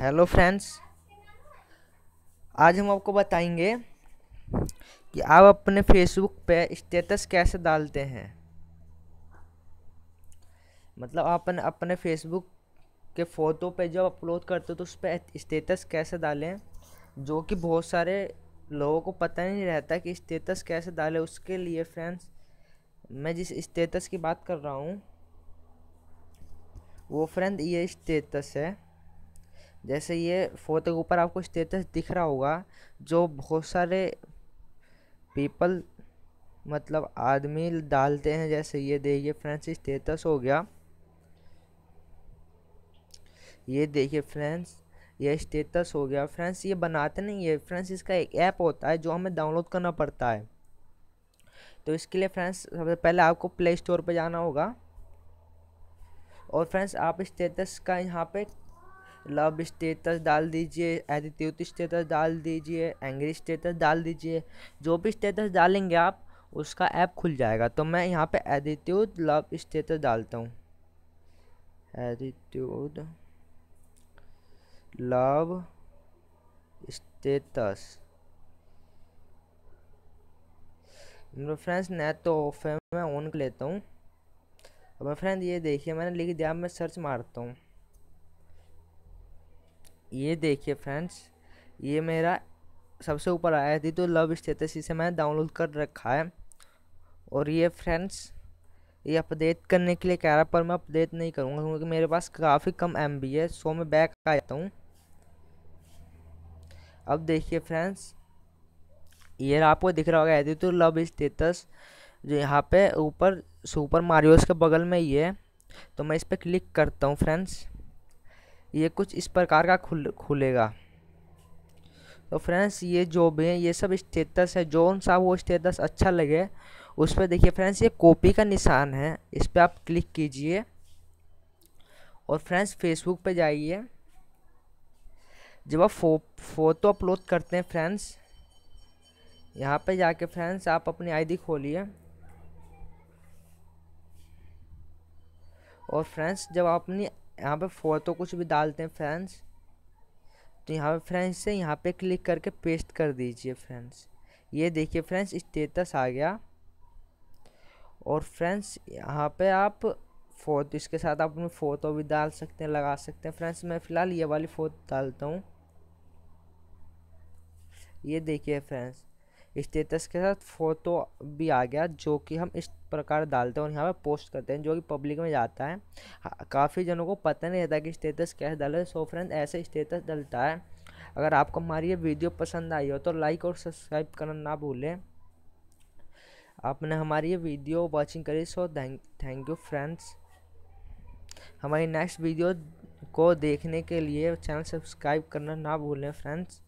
hello friends आज हम आपको बताएंगे कि आप अपने फेसबुक पे स्टेटस कैसे डालते हैं मतलब आप अपने अपने फेसबुक के फ़ोटो पे जब अपलोड करते हो तो उस पर स्टेटस कैसे डालें जो कि बहुत सारे लोगों को पता नहीं रहता कि स्टेटस कैसे डालें उसके लिए फ्रेंड्स मैं जिस स्टेटस की बात कर रहा हूँ वो फ्रेंड ये स्टेटस है जैसे ये फ़ोटो के ऊपर आपको स्टेटस दिख रहा होगा जो बहुत सारे पीपल मतलब आदमी डालते हैं जैसे ये देखिए फ्रेंड्स स्टेटस हो गया ये देखिए फ्रेंड्स ये स्टेटस हो गया फ्रेंड्स ये बनाते नहीं है फ्रेंड्स इसका एक ऐप होता है जो हमें डाउनलोड करना पड़ता है तो इसके लिए फ्रेंड्स सबसे पहले आपको प्ले स्टोर पर जाना होगा और फ्रेंड्स आप स्टेटस का यहाँ पे लव स्टेटस डाल दीजिए एटीट्यूड स्टेटस डाल दीजिए एंग्री स्टेटस डाल दीजिए जो भी स्टेटस डालेंगे आप उसका ऐप खुल जाएगा तो मैं यहाँ पे एटीट्यूड लव स्टेटस डालता हूँ attitude love status friends net तो ऑफ है मैं ऑन कर लेता हूँ अब फ्रेंड ये देखिए मैंने लिख दिया मैं सर्च मारता हूँ ये देखिए फ्रेंड्स ये मेरा सबसे ऊपर आया थी तो लव स्टेटस इसे मैंने डाउनलोड कर रखा है और ये फ्रेंड्स ये अपडेट करने के लिए कह रहा पर मैं अपडेट नहीं करूँगा क्योंकि मेरे पास काफ़ी कम एम है सो मैं बैक आ जाता हूँ अब देखिए फ्रेंड्स ये आपको दिख रहा होगा यदि तो लव स्टेटस जो यहाँ पे ऊपर सुपर मारियोस के बगल में ही है तो मैं इस पर क्लिक करता हूँ फ्रेंड्स ये कुछ इस प्रकार का खुल खुलेगा तो फ्रेंड्स ये जो भी है ये सब स्टेटस है जोन सा वो स्टेटस अच्छा लगे उस पर देखिए फ्रेंड्स ये कॉपी का निशान है इस पर आप क्लिक कीजिए और फ्रेंड्स फेसबुक पे जाइए जब आप फो फोटो अपलोड करते हैं फ्रेंड्स यहाँ पे जाके फ्रेंड्स आप अपनी आईडी खोलिए और फ्रेंड्स जब आप अपनी यहाँ पे फ़ोटो कुछ भी डालते हैं फ्रेंड्स तो यहाँ पे फ्रेंड्स से यहाँ पे क्लिक करके पेस्ट कर दीजिए फ्रेंड्स ये देखिए फ्रेंड्स स्टेटस आ गया और फ्रेंड्स यहाँ पे आप फ़ोटो इसके साथ आप अपनी फ़ोटो भी डाल सकते हैं लगा सकते हैं फ्रेंड्स मैं फ़िलहाल ये वाली फ़ोटो डालता हूँ ये देखिए फ्रेंड्स स्टेटस के साथ फ़ोटो भी आ गया जो कि हम इस प्रकार डालते हैं और यहाँ पर पोस्ट करते हैं जो कि पब्लिक में जाता है हाँ, काफ़ी जनों को पता नहीं रहता कि स्टेटस कैसे डाले सो फ्रेंड ऐसे स्टेटस डलता है अगर आपको हमारी ये वीडियो पसंद आई हो तो लाइक और सब्सक्राइब करना ना भूलें आपने हमारी ये वीडियो वॉचिंग करी सो थैंक यू फ्रेंड्स हमारी नेक्स्ट वीडियो को देखने के लिए चैनल सब्सक्राइब करना ना भूलें फ्रेंड्स